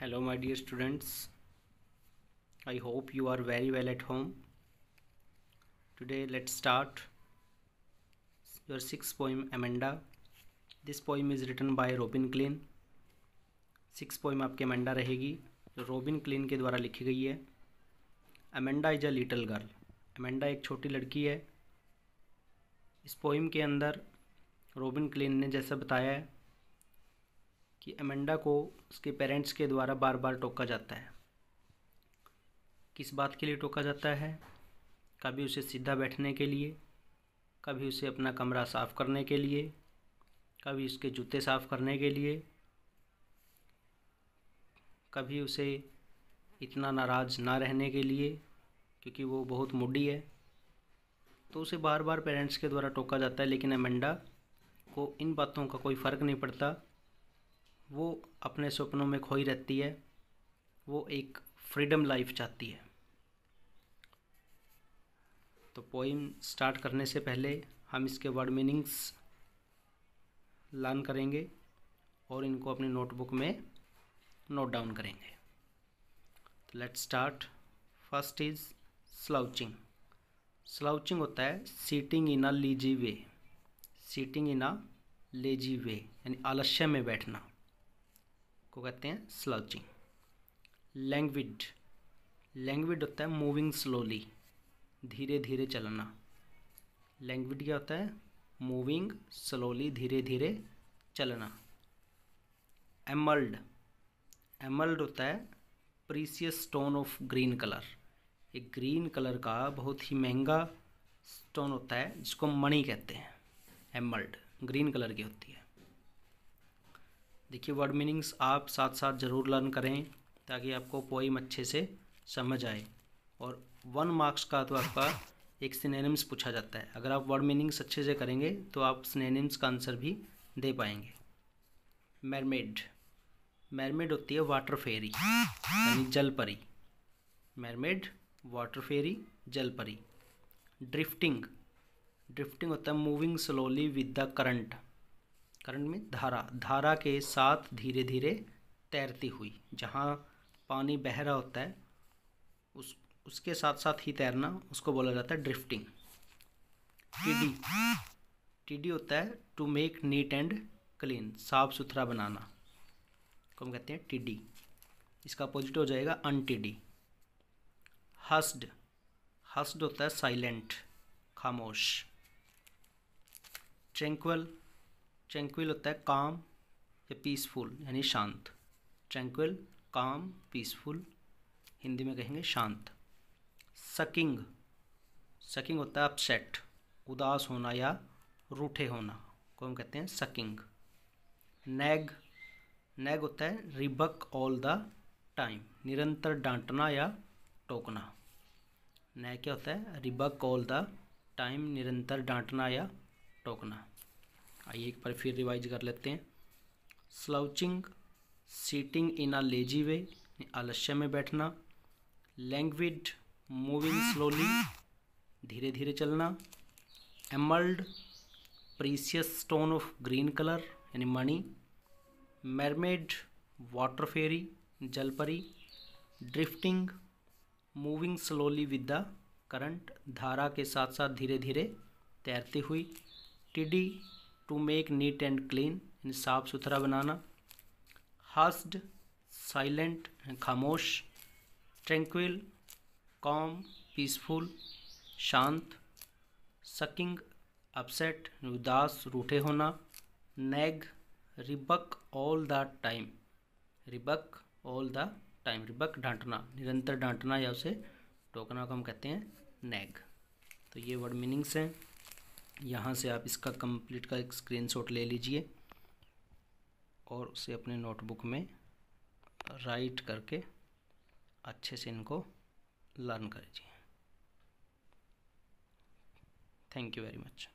hello my dear students I hope you are very well at home today let start your six poem Amanda this poem is written by Robin Klein six poem आपके Amanda रहेगी जो Robin Klein के द्वारा लिखी गई है Amanda is a little girl Amanda एक छोटी लड़की है इस पोइम के अंदर रोबिन क्लीन ने जैसा बताया है कि अमेंडा को उसके पेरेंट्स के द्वारा बार बार टोका जाता है किस बात के लिए टोका जाता है कभी उसे सीधा बैठने के लिए कभी उसे अपना कमरा साफ़ करने के लिए कभी उसके जूते साफ़ करने के लिए कभी उसे इतना नाराज़ ना रहने के लिए क्योंकि वो बहुत मुडी है तो उसे बार बार पेरेंट्स के द्वारा टोका जाता है लेकिन अमेंडा को इन बातों का कोई फ़र्क नहीं पड़ता वो अपने सपनों में खोई रहती है वो एक फ्रीडम लाइफ चाहती है तो पोइम स्टार्ट करने से पहले हम इसके वर्ड मीनिंग्स लर्न करेंगे और इनको अपनी नोटबुक में नोट डाउन करेंगे तो let's start first is slouching slouching होता है sitting in a lazy way sitting in a lazy way यानी आलस्य में बैठना को कहते हैं स्लचिंग लैंग्विड लैंग्विड होता है मूविंग स्लोली धीरे धीरे चलना लैंग्विड क्या होता है मूविंग स्लोली धीरे धीरे चलना एमल्ड एमल्ड होता है precious stone of green colour एक ग्रीन कलर का बहुत ही महंगा स्टोन होता है जिसको मणि कहते हैं एमल्ड ग्रीन कलर की होती है देखिए वर्ड मीनिंग्स आप साथ साथ ज़रूर लर्न करें ताकि आपको पोइम अच्छे से समझ आए और वन मार्क्स का तो आपका एक सिनेनिम्स पूछा जाता है अगर आप वर्ड मीनिंग्स अच्छे से करेंगे तो आप सिनेनिम्स का आंसर भी दे पाएंगे मैरमेड मैरमेड होती है वाटर फेरी यानी जल परी मैरमेड वाटर फेरी जल परी ड्रिफ्टिंग ड्रिफ्टिंग होता है moving slowly with the current current में धारा धारा के साथ धीरे धीरे तैरती हुई जहाँ पानी बह रहा होता है उस उसके साथ साथ ही तैरना उसको बोला जाता है ड्रिफ्टिंग टीडी टीडी होता है to make neat and clean साफ सुथरा बनाना को हम कहते हैं टीडी इसका अपोजिट हो जाएगा अन टीडी हस्ड हस्ड होता है साइलेंट खामोश ट्रैंक्वल ट्रैंक्विल होता है काम या पीसफुल यानी शांत ट्रैंक्विल काम पीसफुल हिंदी में कहेंगे शांत सकिंग सकिंग होता है अपसेट उदास होना या रूठे होना को हम कहते हैं सकिंग नेग नैग होता है रिबक ऑल द टाइम निरंतर डांटना या टोकना नेग क्या होता है रिबक ऑल द टाइम निरंतर डांटना या टोकना आइए एक बार फिर रिवाइज कर लेते हैं slouching sitting in a lazy way आलस्य में बैठना लैंग्विड मूविंग स्लोली धीरे धीरे चलना emerald precious stone of green colour यानी मणि मैरमेड वाटर फेरी जलपरी drifting moving slowly with the current धारा के साथ साथ धीरे धीरे तैरती हुई tidy to make neat and clean साफ सुथरा बनाना हस्ड साइलेंट खामोश ट्रैंक्विल कॉम पीसफुल शांत सकिंग अपसेट उदास रूठे होना nag rebuke all the time rebuke all the time rebuke डांटना निरंतर डांटना या उसे टोकना को हम कहते हैं नेग तो ये वर्ड मीनिंग्स हैं यहाँ से आप इसका कंप्लीट का एक स्क्रीन ले लीजिए और उसे अपने नोटबुक में राइट करके अच्छे से इनको लर्न कर लीजिए थैंक यू वेरी मच